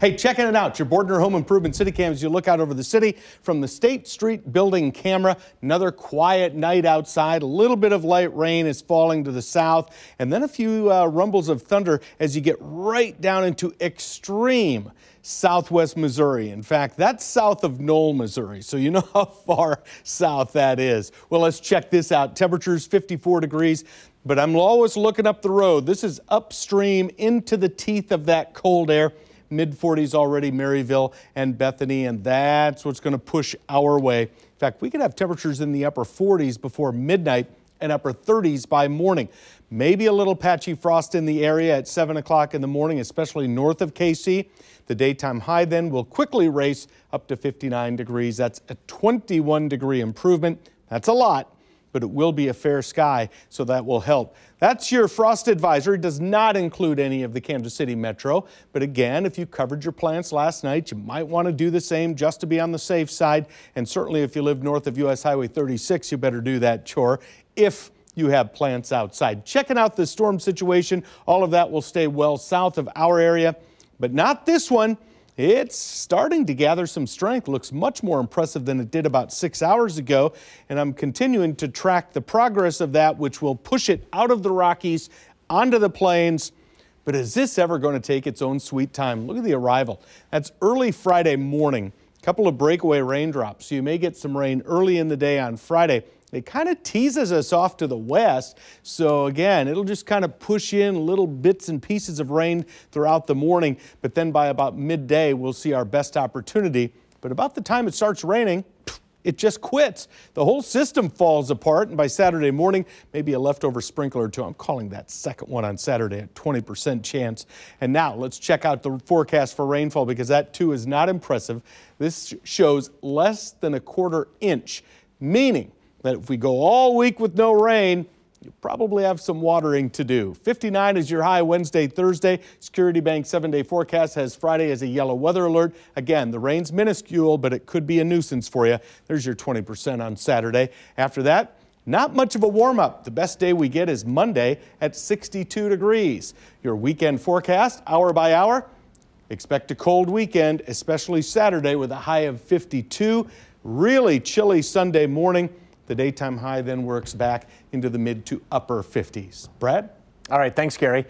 Hey, checking it out. Your Bordner Home Improvement City Cam as you look out over the city from the State Street Building camera. Another quiet night outside. A little bit of light rain is falling to the south, and then a few uh, rumbles of thunder as you get right down into extreme southwest Missouri. In fact, that's south of Knoll, Missouri, so you know how far south that is. Well, let's check this out. Temperatures 54 degrees, but I'm always looking up the road. This is upstream into the teeth of that cold air mid 40s already, Maryville and Bethany, and that's what's going to push our way. In fact, we could have temperatures in the upper 40s before midnight and upper 30s by morning. Maybe a little patchy frost in the area at 7 o'clock in the morning, especially north of KC. The daytime high then will quickly race up to 59 degrees. That's a 21 degree improvement. That's a lot but it will be a fair sky, so that will help. That's your frost advisory. It does not include any of the Kansas City Metro. But again, if you covered your plants last night, you might want to do the same just to be on the safe side. And certainly if you live north of US Highway 36, you better do that chore if you have plants outside. Checking out the storm situation, all of that will stay well south of our area, but not this one. It's starting to gather some strength, looks much more impressive than it did about six hours ago, and I'm continuing to track the progress of that, which will push it out of the Rockies onto the plains. But is this ever going to take its own sweet time? Look at the arrival. That's early Friday morning couple of breakaway raindrops. You may get some rain early in the day on Friday. It kind of teases us off to the west. So again, it'll just kind of push in little bits and pieces of rain throughout the morning. But then by about midday, we'll see our best opportunity. But about the time it starts raining, it just quits. The whole system falls apart, and by Saturday morning, maybe a leftover sprinkler or two. I'm calling that second one on Saturday a 20% chance. And now let's check out the forecast for rainfall because that too is not impressive. This shows less than a quarter inch, meaning that if we go all week with no rain, you probably have some watering to do. 59 is your high Wednesday, Thursday. Security Bank seven day forecast has Friday as a yellow weather alert. Again, the rain's minuscule, but it could be a nuisance for you. There's your 20% on Saturday. After that, not much of a warm up. The best day we get is Monday at 62 degrees. Your weekend forecast, hour by hour. Expect a cold weekend, especially Saturday with a high of 52. Really chilly Sunday morning. The daytime high then works back into the mid to upper 50s. Brad? All right, thanks, Gary.